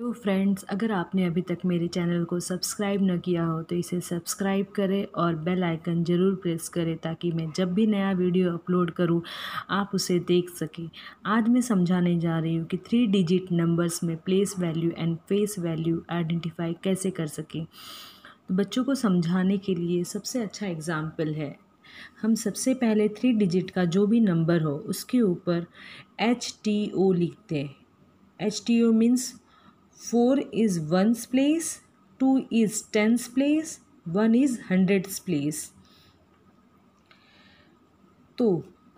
hello तो friends अगर आपने अभी तक मेरे चैनल को सब्सक्राइब न किया हो तो इसे सब्सक्राइब करें और बेल आइकन ज़रूर प्रेस करें ताकि मैं जब भी नया वीडियो अपलोड करूं आप उसे देख सकें आज मैं समझाने जा रही हूं कि थ्री डिजिट नंबर्स में place value and face value identify कैसे कर सकें तो बच्चों को समझाने के लिए सबसे अच्छा एग्ज़ाम्पल है हम सबसे पहले थ्री डिजिट का जो भी नंबर हो उसके ऊपर एच टी ओ लिखते हैं H T O means four is ones place two is tens place one is hundred place तो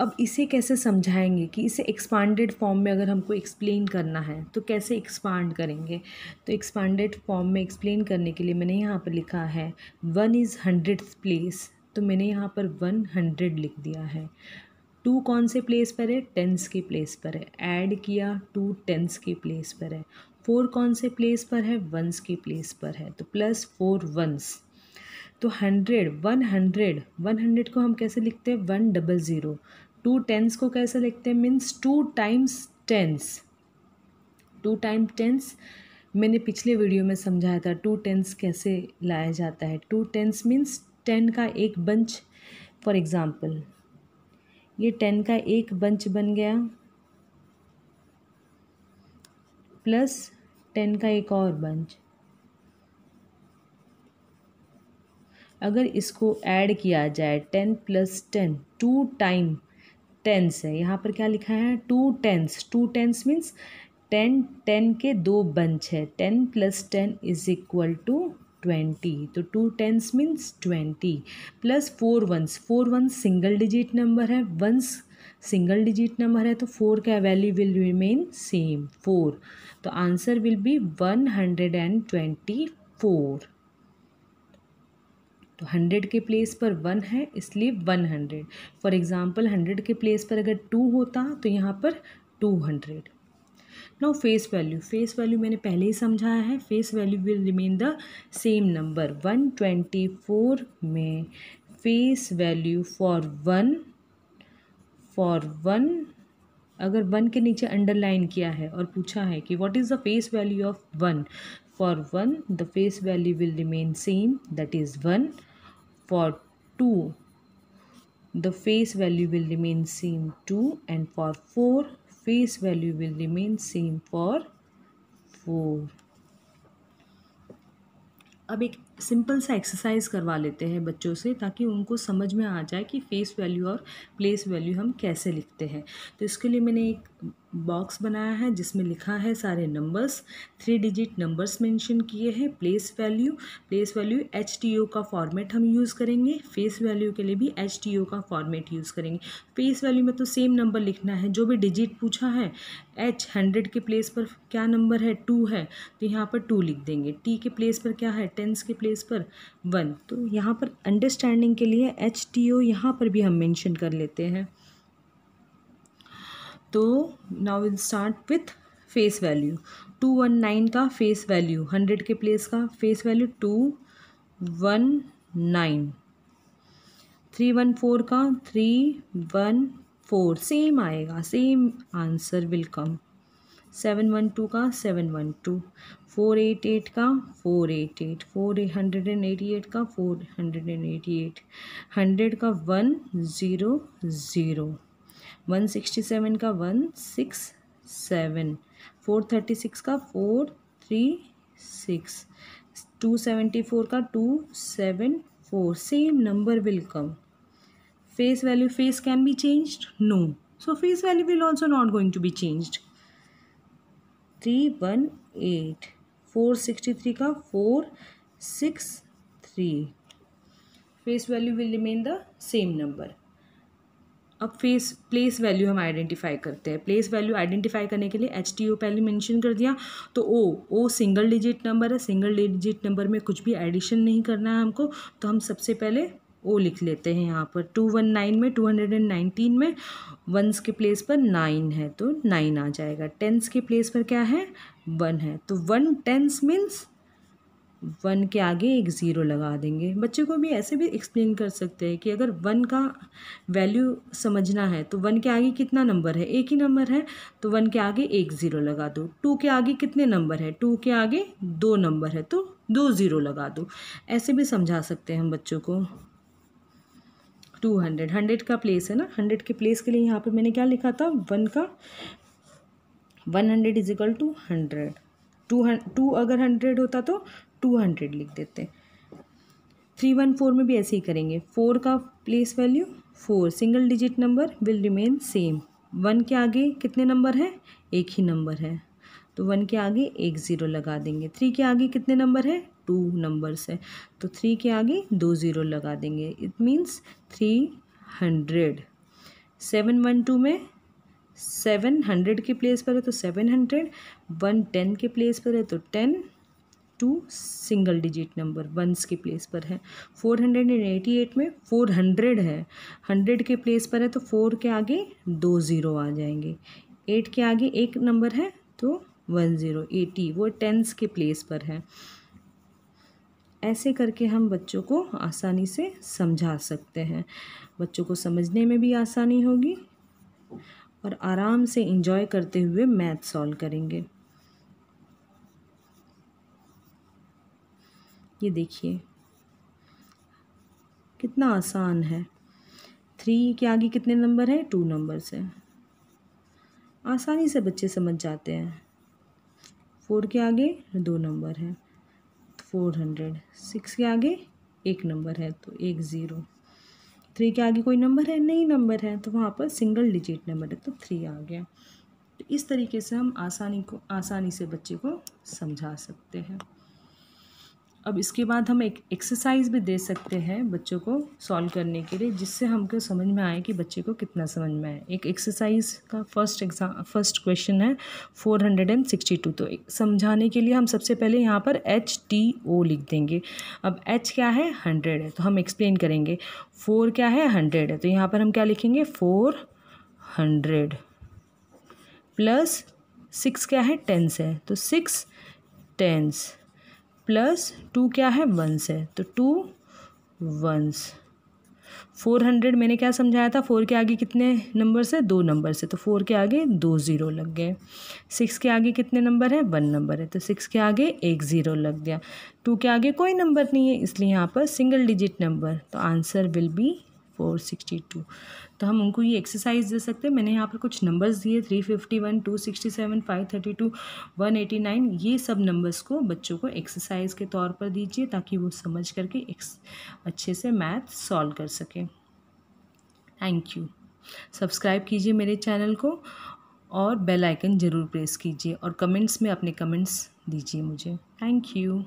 अब इसे कैसे समझाएंगे कि इसे एक्सपांडेड फॉर्म में अगर हमको एक्सप्लेन करना है तो कैसे एक्सपांड करेंगे तो एक्सपांडेड फॉर्म में एक्सप्लेन करने के लिए मैंने यहाँ पर लिखा है वन इज़ हंड्रेड प्लेस तो मैंने यहाँ पर वन हंड्रेड लिख दिया है टू कौन से प्लेस पर है टेंस के प्लेस पर है ऐड किया टू टेंस के प्लेस पर है फोर कौन से प्लेस पर है वंस की प्लेस पर है तो प्लस फोर वंस तो hundred one hundred one hundred को हम कैसे लिखते हैं one double zero two tens को कैसे लिखते हैं means two times tens two time tens मैंने पिछले वीडियो में समझाया था टू टेंस कैसे लाया जाता है टू टेंस मीन्स टेन का एक बंच फॉर एग्ज़ाम्पल ये टेन का एक बंच बन गया प्लस टेन का एक और बंच अगर इसको ऐड किया जाए ten plus ten two time tens है यहाँ पर क्या लिखा है two tens two tens means ten ten के दो बंच है ten plus ten is equal to twenty तो two tens means twenty plus four ones four ones single digit number है वंस सिंगल डिजिट नंबर है तो four का value will remain same four तो answer will be one hundred and twenty four तो hundred के place पर one है इसलिए one hundred for example hundred के प्लेस पर अगर टू होता तो यहाँ पर two hundred now face value face value मैंने पहले ही समझाया है face value will remain the same number one twenty four में face value for one for one अगर वन के नीचे अंडरलाइन किया है और पूछा है कि what is the face value of one for one the face value will remain same that is one for two the face value will remain same two and for four face value will remain same for four अब एक simple सा exercise करवा लेते हैं बच्चों से ताकि उनको समझ में आ जाए कि फेस वैल्यू और प्लेस वैल्यू हम कैसे लिखते हैं तो इसके लिए मैंने एक बॉक्स बनाया है जिसमें लिखा है सारे numbers three digit numbers mention किए हैं place value place value H का फॉर्मेट हम यूज़ करेंगे फेस वैल्यू के लिए भी एच का फॉर्मेट यूज़ करेंगे फेस वैल्यू में तो सेम नंबर लिखना है जो भी डिजिट पूछा है एच हंड्रेड के प्लेस पर क्या नंबर है टू है तो यहाँ पर टू लिख देंगे टी के प्लेस पर क्या है टेंस के प्लेस स्पेस पर वन तो यहाँ पर अंडरस्टैंडिंग के लिए एच टी ओ यहाँ पर भी हम मेंशन कर लेते हैं तो now will start with face value two one nine का फेस वैल्यू हंड्रेड के प्लेस का face value two one nine three one four का थ्री वन फोर सेम आएगा same answer will come seven one two का seven one two four eight eight का four eight eight four hundred and eighty eight का four hundred and eighty eight hundred का one zero zero one sixty seven का one six seven four thirty six का four three six two seventy four का two seven four same number will come face value face can be changed no so face value will also not going to be changed three one eight four sixty three का four six three face value will remain the same number अब face place value हम identify करते हैं place value identify करने के लिए H T ओ पहले mention कर दिया तो ओ ओ सिंगल डिजिट नंबर है सिंगल डिजिट नंबर में कुछ भी एडिशन नहीं करना है हमको तो हम सबसे पहले ओ लिख लेते हैं यहाँ पर टू वन नाइन में टू हंड्रेड एंड नाइनटीन में वंस के प्लेस पर नाइन है तो नाइन आ जाएगा टेंस के प्लेस पर क्या है वन है तो वन टेंस मीन्स वन के आगे एक ज़ीरो लगा देंगे बच्चे को भी ऐसे भी एक्सप्लेन कर सकते हैं कि अगर वन का वैल्यू समझना है तो वन के आगे कितना नंबर है एक ही नंबर है तो वन के आगे एक ज़ीरो लगा दो टू के आगे कितने नंबर है टू के आगे दो नंबर है तो दो ज़ीरो लगा दो ऐसे भी समझा सकते हैं हम बच्चों को टू हंड्रेड हंड्रेड का प्लेस है ना हंड्रेड के प्लेस के लिए यहाँ पे मैंने क्या लिखा था वन का one hundred is equal to hundred two two अगर हंड्रेड होता तो टू हंड्रेड लिख देते थ्री वन फोर में भी ऐसे ही करेंगे फोर का place value four single digit number will remain same one के आगे कितने नंबर है एक ही नंबर है तो वन के आगे एक ज़ीरो लगा देंगे थ्री के आगे कितने नंबर है टू नंबर्स है तो थ्री के आगे दो ज़ीरो लगा देंगे it means three hundred seven one two में सेवन हंड्रेड के प्लेस पर है तो सेवन हंड्रेड वन टेन के प्लेस पर है तो ten two single digit number ones के प्लेस पर है four hundred and eighty eight में फोर हंड्रेड है हंड्रेड के प्लेस पर है तो फोर के आगे दो ज़ीरो आ जाएंगे एट के आगे एक नंबर है तो वन ज़ीरो एटी वो टेंस के प्लेस पर है ऐसे करके हम बच्चों को आसानी से समझा सकते हैं बच्चों को समझने में भी आसानी होगी और आराम से इंजॉय करते हुए मैथ सॉल्व करेंगे ये देखिए कितना आसान है थ्री के आगे कितने नंबर है टू नंबर से आसानी से बच्चे समझ जाते हैं फोर के आगे दो नंबर है फोर हंड्रेड सिक्स के आगे एक नंबर है तो एक ज़ीरो थ्री के आगे कोई नंबर है नहीं नंबर है तो वहाँ पर सिंगल डिजिट नंबर है तो थ्री आ गया तो इस तरीके से हम आसानी को आसानी से बच्चे को समझा सकते हैं अब इसके बाद हम एक एक्सरसाइज भी दे सकते हैं बच्चों को सॉल्व करने के लिए जिससे हमको समझ में आए कि बच्चे को कितना समझ में आए एक एक्सरसाइज का फर्स्ट एग्जाम फर्स्ट क्वेश्चन है four hundred and sixty two तो समझाने के लिए हम सबसे पहले यहाँ पर एच टी ओ लिख देंगे अब एच क्या है हंड्रेड है तो हम एक्सप्लेन करेंगे फोर क्या है हंड्रेड है तो यहाँ पर हम क्या लिखेंगे फोर हंड्रेड प्लस सिक्स क्या है टेंस है तो सिक्स टेंस प्लस टू क्या है वंस है तो टू वंस फोर हंड्रेड मैंने क्या समझाया था फोर के आगे कितने नंबर से दो नंबर से तो फोर के आगे दो ज़ीरो लग गए सिक्स के आगे कितने नंबर है वन नंबर है तो सिक्स के आगे एक ज़ीरो लग गया टू के आगे कोई नंबर नहीं है इसलिए यहाँ पर सिंगल डिजिट नंबर तो answer will be four sixty two तो हम उनको ये एक्सरसाइज दे सकते हैं मैंने यहाँ पर कुछ नंबर्स दिए three fifty one two sixty seven five thirty two one eighty nine ये सब नंबर्स को बच्चों को एक्सरसाइज के तौर पर दीजिए ताकि वो समझ करके अच्छे से मैथ सॉल्व कर सकें थैंक यू सब्सक्राइब कीजिए मेरे चैनल को और बेल आइकन ज़रूर प्रेस कीजिए और कमेंट्स में अपने कमेंट्स दीजिए मुझे थैंक यू